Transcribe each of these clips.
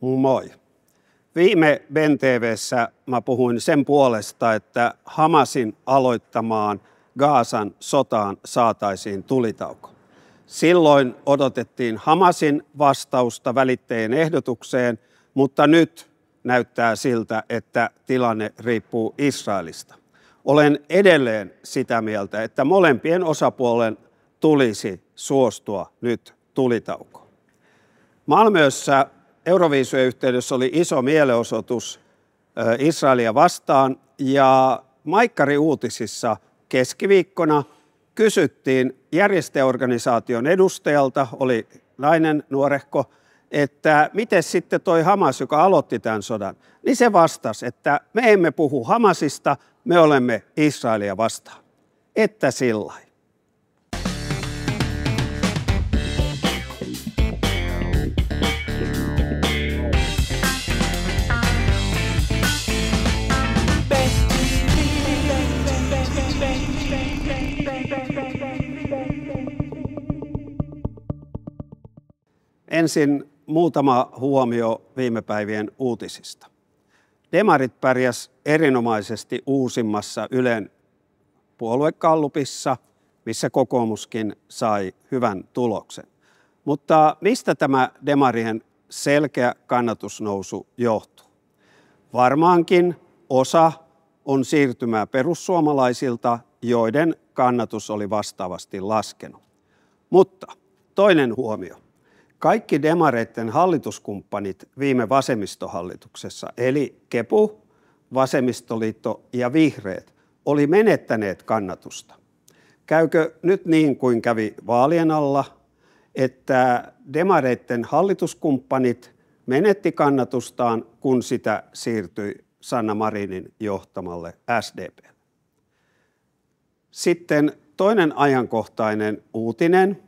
Moi. Viime BenTVssä mä puhuin sen puolesta, että Hamasin aloittamaan Gaasan sotaan saataisiin tulitauko. Silloin odotettiin Hamasin vastausta välitteen ehdotukseen, mutta nyt näyttää siltä, että tilanne riippuu Israelista. Olen edelleen sitä mieltä, että molempien osapuolen tulisi suostua nyt tulitaukoon. Malmössä Euroviisujen yhteydessä oli iso mielenosoitus Israelia vastaan ja Maikkari uutisissa keskiviikkona kysyttiin järjestäjäorganisaation edustajalta, oli nainen nuorehko, että miten sitten toi Hamas, joka aloitti tämän sodan, niin se vastasi, että me emme puhu Hamasista, me olemme Israelia vastaan. Että sillä Ensin muutama huomio viime päivien uutisista. Demarit pärjäs erinomaisesti uusimmassa Ylen puoluekallupissa, missä kokoomuskin sai hyvän tuloksen. Mutta mistä tämä demarien selkeä kannatusnousu johtuu? Varmaankin osa on siirtymää perussuomalaisilta, joiden kannatus oli vastaavasti laskenut. Mutta toinen huomio kaikki demareiden hallituskumppanit viime vasemmistohallituksessa, eli Kepu, Vasemmistoliitto ja Vihreät, oli menettäneet kannatusta. Käykö nyt niin kuin kävi vaalien alla, että demareiden hallituskumppanit menetti kannatustaan, kun sitä siirtyi Sanna Marinin johtamalle SDP. Sitten toinen ajankohtainen uutinen –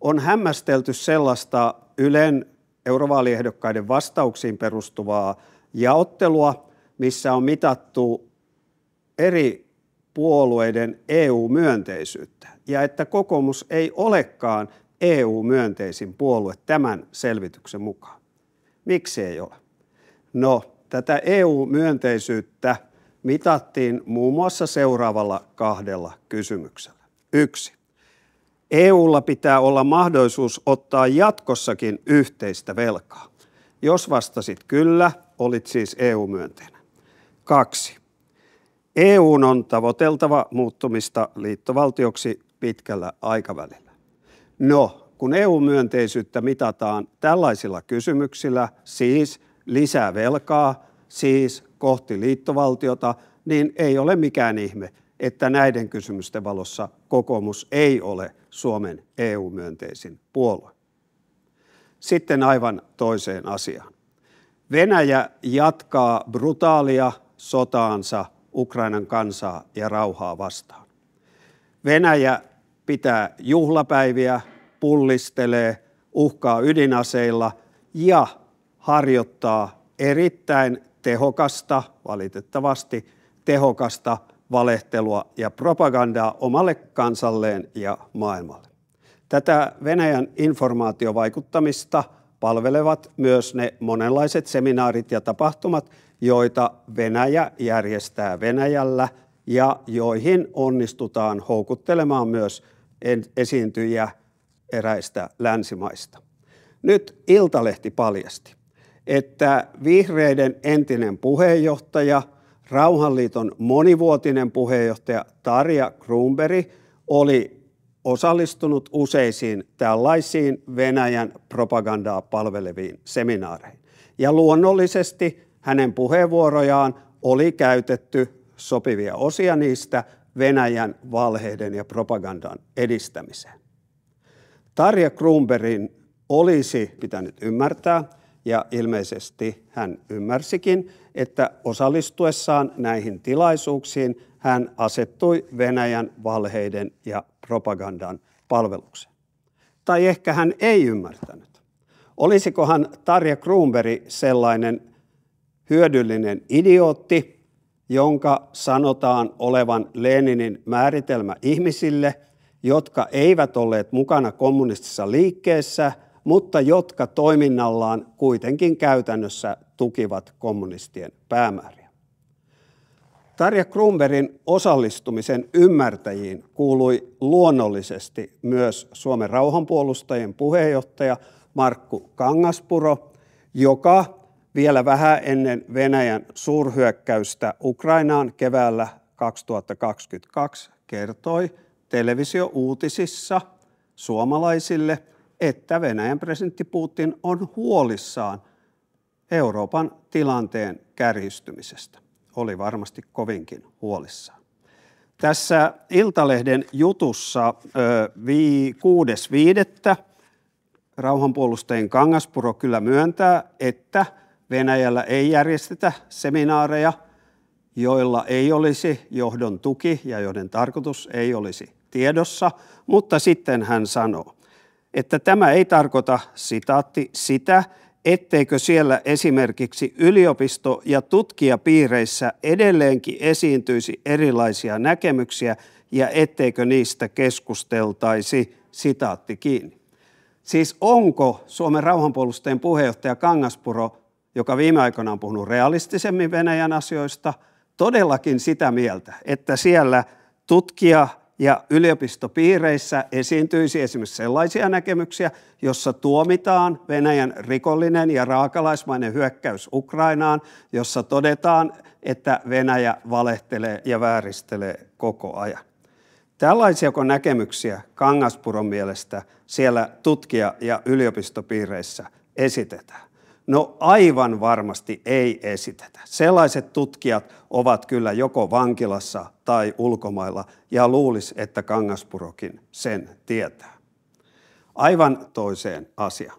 on hämmästelty sellaista Ylen eurovaaliehdokkaiden vastauksiin perustuvaa jaottelua, missä on mitattu eri puolueiden EU-myönteisyyttä ja että kokoomus ei olekaan EU-myönteisin puolue tämän selvityksen mukaan. Miksi ei ole? No, tätä EU-myönteisyyttä mitattiin muun muassa seuraavalla kahdella kysymyksellä. Yksi. EUlla pitää olla mahdollisuus ottaa jatkossakin yhteistä velkaa? Jos vastasit kyllä, olit siis EU-myönteinen. Kaksi. EUn on tavoiteltava muuttumista liittovaltioksi pitkällä aikavälillä. No, kun EU-myönteisyyttä mitataan tällaisilla kysymyksillä, siis lisää velkaa, siis kohti liittovaltiota, niin ei ole mikään ihme, että näiden kysymysten valossa kokoomus ei ole Suomen EU-myönteisin puolue. Sitten aivan toiseen asiaan. Venäjä jatkaa brutaalia sotaansa Ukrainan kansaa ja rauhaa vastaan. Venäjä pitää juhlapäiviä, pullistelee, uhkaa ydinaseilla ja harjoittaa erittäin tehokasta, valitettavasti tehokasta valehtelua ja propagandaa omalle kansalleen ja maailmalle. Tätä Venäjän informaatiovaikuttamista palvelevat myös ne monenlaiset seminaarit ja tapahtumat, joita Venäjä järjestää Venäjällä ja joihin onnistutaan houkuttelemaan myös esiintyjiä eräistä länsimaista. Nyt Iltalehti paljasti, että vihreiden entinen puheenjohtaja – Rauhanliiton monivuotinen puheenjohtaja Tarja Grumberi oli osallistunut useisiin tällaisiin Venäjän propagandaa palveleviin seminaareihin. Ja luonnollisesti hänen puheenvuorojaan oli käytetty sopivia osia niistä Venäjän valheiden ja propagandan edistämiseen. Tarja Grumberin olisi pitänyt ymmärtää, ja ilmeisesti hän ymmärsikin, että osallistuessaan näihin tilaisuuksiin hän asettui Venäjän valheiden ja propagandan palvelukseen. Tai ehkä hän ei ymmärtänyt. Olisikohan Tarja Kruunberg sellainen hyödyllinen idiootti, jonka sanotaan olevan Leninin määritelmä ihmisille, jotka eivät olleet mukana kommunistisessa liikkeessä – mutta jotka toiminnallaan kuitenkin käytännössä tukivat kommunistien päämääriä. Tarja Krumberin osallistumisen ymmärtäjiin kuului luonnollisesti myös Suomen rauhanpuolustajien puheenjohtaja Markku Kangaspuro, joka vielä vähän ennen Venäjän suurhyökkäystä Ukrainaan keväällä 2022 kertoi televisiouutisissa suomalaisille – että Venäjän presidentti Putin on huolissaan Euroopan tilanteen kärjistymisestä. Oli varmasti kovinkin huolissaan. Tässä Iltalehden jutussa 6.5. rauhanpuolustajien Kangaspuro kyllä myöntää, että Venäjällä ei järjestetä seminaareja, joilla ei olisi johdon tuki ja joiden tarkoitus ei olisi tiedossa, mutta sitten hän sanoo, että tämä ei tarkoita sitaatti sitä, etteikö siellä esimerkiksi yliopisto- ja tutkijapiireissä edelleenkin esiintyisi erilaisia näkemyksiä ja etteikö niistä keskusteltaisi, sitaatti kiinni. Siis onko Suomen rauhanpuolustajien puheenjohtaja Kangaspuro, joka viime aikoina on puhunut realistisemmin Venäjän asioista, todellakin sitä mieltä, että siellä tutkija ja yliopistopiireissä esiintyisi esimerkiksi sellaisia näkemyksiä, jossa tuomitaan Venäjän rikollinen ja raakalaismainen hyökkäys Ukrainaan, jossa todetaan, että Venäjä valehtelee ja vääristelee koko ajan. Tällaisiako näkemyksiä Kangaspuron mielestä siellä tutkija- ja yliopistopiireissä esitetään? No aivan varmasti ei esitetä. Sellaiset tutkijat ovat kyllä joko vankilassa tai ulkomailla ja luulisi, että Kangaspurokin sen tietää. Aivan toiseen asiaan.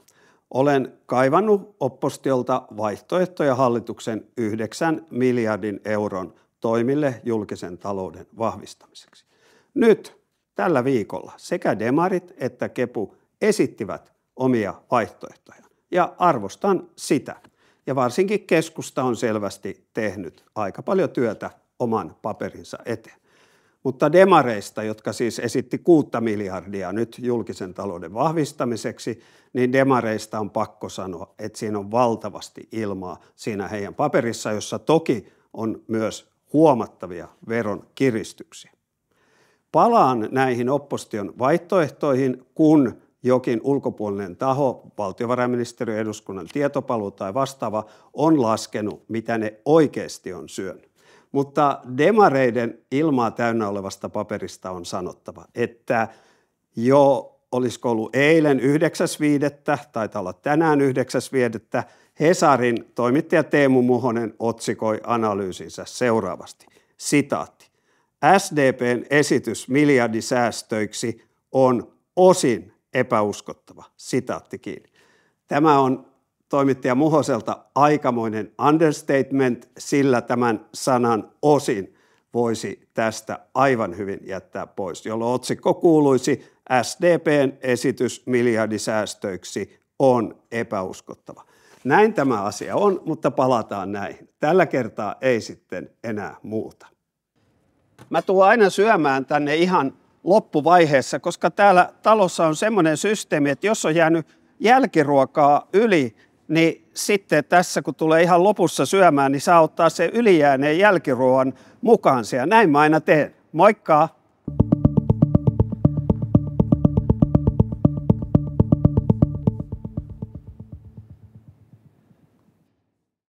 Olen kaivannut oppostiolta vaihtoehtoja hallituksen 9 miljardin euron toimille julkisen talouden vahvistamiseksi. Nyt tällä viikolla sekä demarit että kepu esittivät omia vaihtoehtoja ja arvostan sitä. Ja varsinkin keskusta on selvästi tehnyt aika paljon työtä oman paperinsa eteen. Mutta demareista, jotka siis esitti kuutta miljardia nyt julkisen talouden vahvistamiseksi, niin demareista on pakko sanoa, että siinä on valtavasti ilmaa siinä heidän paperissa, jossa toki on myös huomattavia veron kiristyksiä. Palaan näihin opposition vaihtoehtoihin, kun jokin ulkopuolinen taho, valtiovarainministeriö, eduskunnan tietopalvelu tai vastaava, on laskenut, mitä ne oikeasti on syönyt. Mutta demareiden ilmaa täynnä olevasta paperista on sanottava, että jo olisiko ollut eilen 9.5., taitaa olla tänään 9.5., Hesarin toimittaja Teemu Muhonen otsikoi analyysinsä seuraavasti. Sitaatti. SDPn esitys miljardisäästöiksi on osin epäuskottava. Sitaatti kiinni. Tämä on toimittaja Muhoselta aikamoinen understatement, sillä tämän sanan osin voisi tästä aivan hyvin jättää pois, jolloin otsikko kuuluisi SDPn esitys miljardisäästöiksi on epäuskottava. Näin tämä asia on, mutta palataan näihin. Tällä kertaa ei sitten enää muuta. Mä tuun aina syömään tänne ihan loppuvaiheessa, koska täällä talossa on semmoinen systeemi, että jos on jäänyt jälkiruokaa yli, niin sitten tässä kun tulee ihan lopussa syömään, niin saa ottaa se ylijääneen jälkiruoan mukaan. Ja näin mä aina teen. Moikkaa!